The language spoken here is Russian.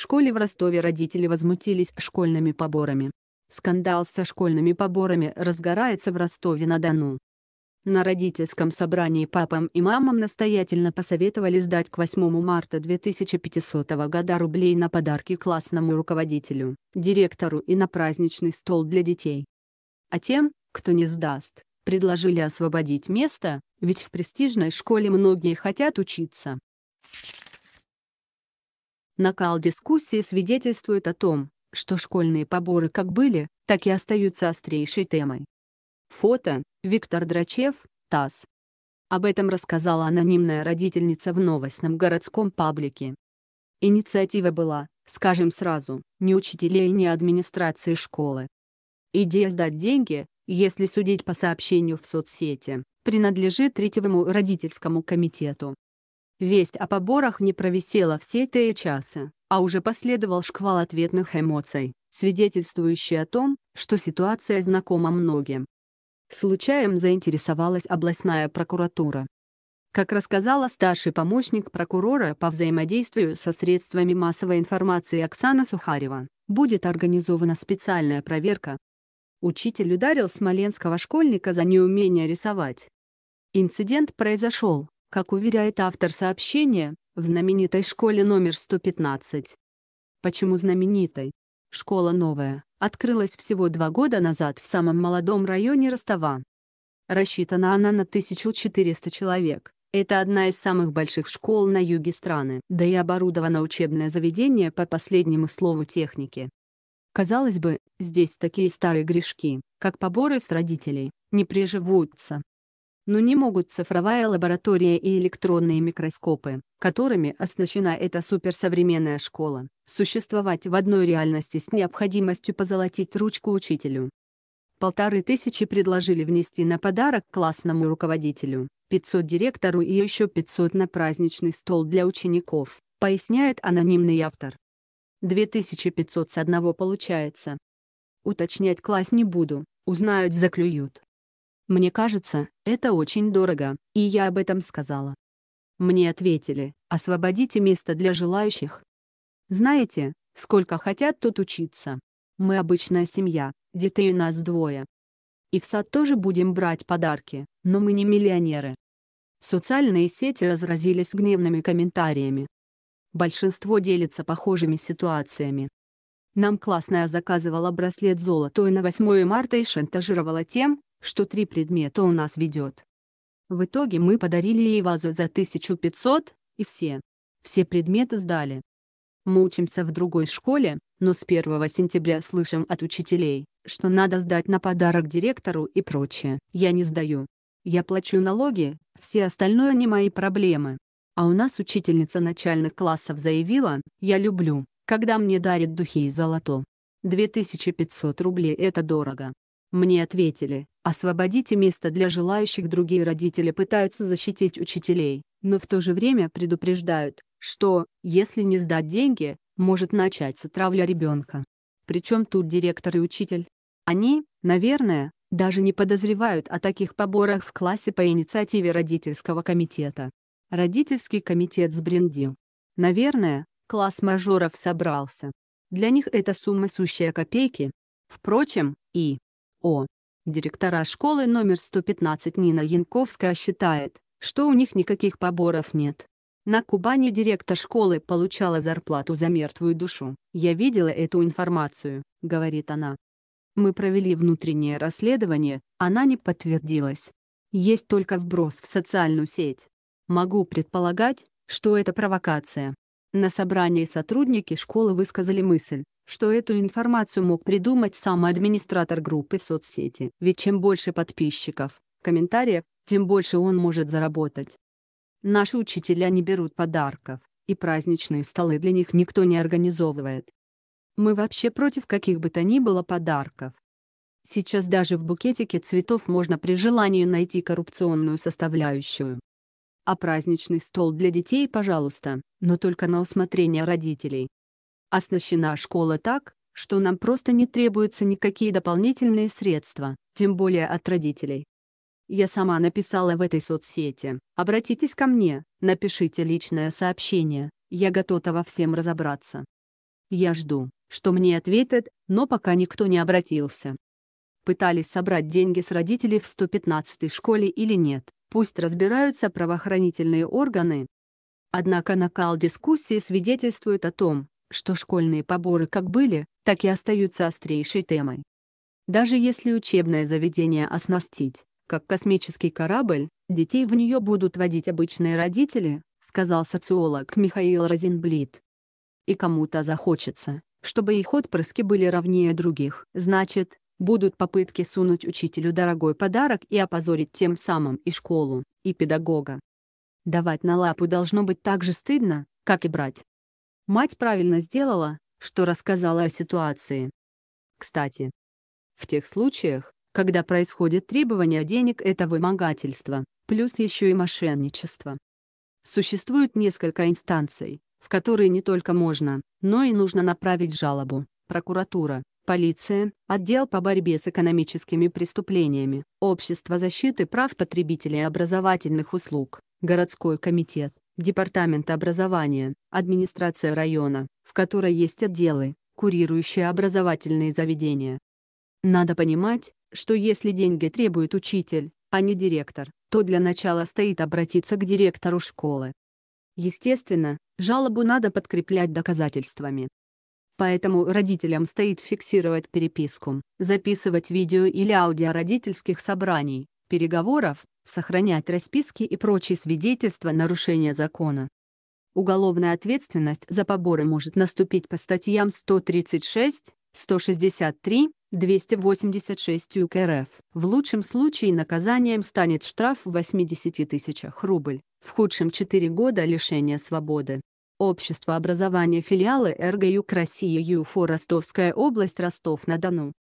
школе в Ростове родители возмутились школьными поборами. Скандал со школьными поборами разгорается в Ростове-на-Дону. На родительском собрании папам и мамам настоятельно посоветовали сдать к 8 марта 2500 года рублей на подарки классному руководителю, директору и на праздничный стол для детей. А тем, кто не сдаст, предложили освободить место, ведь в престижной школе многие хотят учиться. Накал дискуссии свидетельствует о том, что школьные поборы как были, так и остаются острейшей темой. Фото – Виктор Драчев, ТАСС. Об этом рассказала анонимная родительница в новостном городском паблике. Инициатива была, скажем сразу, не учителей и не администрации школы. Идея сдать деньги, если судить по сообщению в соцсети, принадлежит третьему родительскому комитету. Весть о поборах не провисела все те часы, а уже последовал шквал ответных эмоций, свидетельствующий о том, что ситуация знакома многим. Случаем заинтересовалась областная прокуратура. Как рассказала старший помощник прокурора по взаимодействию со средствами массовой информации Оксана Сухарева, будет организована специальная проверка. Учитель ударил смоленского школьника за неумение рисовать. Инцидент произошел, как уверяет автор сообщения, в знаменитой школе номер 115. Почему знаменитой? Школа новая, открылась всего два года назад в самом молодом районе Ростова. Рассчитана она на 1400 человек. Это одна из самых больших школ на юге страны, да и оборудовано учебное заведение по последнему слову техники. Казалось бы, здесь такие старые грешки, как поборы с родителей, не приживутся но не могут цифровая лаборатория и электронные микроскопы, которыми оснащена эта суперсовременная школа, существовать в одной реальности с необходимостью позолотить ручку учителю. Полторы тысячи предложили внести на подарок классному руководителю, 500 директору и еще 500 на праздничный стол для учеников, поясняет анонимный автор. 2500 с одного получается. Уточнять класс не буду, узнают заклюют. Мне кажется, это очень дорого, и я об этом сказала. Мне ответили, освободите место для желающих. Знаете, сколько хотят тут учиться. Мы обычная семья, детей у нас двое. И в сад тоже будем брать подарки, но мы не миллионеры. Социальные сети разразились гневными комментариями. Большинство делится похожими ситуациями. Нам классная заказывала браслет золотой на 8 марта и шантажировала тем, что три предмета у нас ведет. В итоге мы подарили ей вазу за 1500, и все. Все предметы сдали. Мы учимся в другой школе, но с 1 сентября слышим от учителей, что надо сдать на подарок директору и прочее. Я не сдаю. Я плачу налоги, все остальное не мои проблемы. А у нас учительница начальных классов заявила, я люблю, когда мне дарят духи и золото. 2500 рублей это дорого. Мне ответили, освободите место для желающих. Другие родители пытаются защитить учителей, но в то же время предупреждают, что, если не сдать деньги, может начаться травля ребенка. Причем тут директор и учитель. Они, наверное, даже не подозревают о таких поборах в классе по инициативе родительского комитета. Родительский комитет сбрендил. Наверное, класс мажоров собрался. Для них эта сумма сущая копейки. Впрочем, и о. Директора школы номер 115 Нина Янковская считает, что у них никаких поборов нет. На Кубани директор школы получала зарплату за мертвую душу. «Я видела эту информацию», — говорит она. Мы провели внутреннее расследование, она не подтвердилась. Есть только вброс в социальную сеть. Могу предполагать, что это провокация. На собрании сотрудники школы высказали мысль, что эту информацию мог придумать сам администратор группы в соцсети, ведь чем больше подписчиков, комментариев, тем больше он может заработать. Наши учителя не берут подарков, и праздничные столы для них никто не организовывает. Мы вообще против каких бы то ни было подарков. Сейчас даже в букетике цветов можно при желании найти коррупционную составляющую а праздничный стол для детей, пожалуйста, но только на усмотрение родителей. Оснащена школа так, что нам просто не требуются никакие дополнительные средства, тем более от родителей. Я сама написала в этой соцсети. Обратитесь ко мне, напишите личное сообщение, я готова во всем разобраться. Я жду, что мне ответят, но пока никто не обратился пытались собрать деньги с родителей в 115-й школе или нет, пусть разбираются правоохранительные органы. Однако накал дискуссии свидетельствует о том, что школьные поборы как были, так и остаются острейшей темой. Даже если учебное заведение оснастить, как космический корабль, детей в нее будут водить обычные родители, сказал социолог Михаил Розенблит. И кому-то захочется, чтобы их отпрыски были равнее других. Значит, Будут попытки сунуть учителю дорогой подарок и опозорить тем самым и школу, и педагога. Давать на лапу должно быть так же стыдно, как и брать. Мать правильно сделала, что рассказала о ситуации. Кстати, в тех случаях, когда происходит требование денег это вымогательство, плюс еще и мошенничество. Существует несколько инстанций, в которые не только можно, но и нужно направить жалобу, прокуратура, полиция, отдел по борьбе с экономическими преступлениями, Общество защиты прав потребителей образовательных услуг, городской комитет, департамент образования, администрация района, в которой есть отделы, курирующие образовательные заведения. Надо понимать, что если деньги требует учитель, а не директор, то для начала стоит обратиться к директору школы. Естественно, жалобу надо подкреплять доказательствами. Поэтому родителям стоит фиксировать переписку, записывать видео или аудио родительских собраний, переговоров, сохранять расписки и прочие свидетельства нарушения закона. Уголовная ответственность за поборы может наступить по статьям 136, 163, 286 УК РФ. В лучшем случае наказанием станет штраф в 80 тысячах рубль, в худшем — 4 года лишения свободы. Общество образования филиалы РГЮК Россия ЮФО Ростовская область Ростов-на-Дону.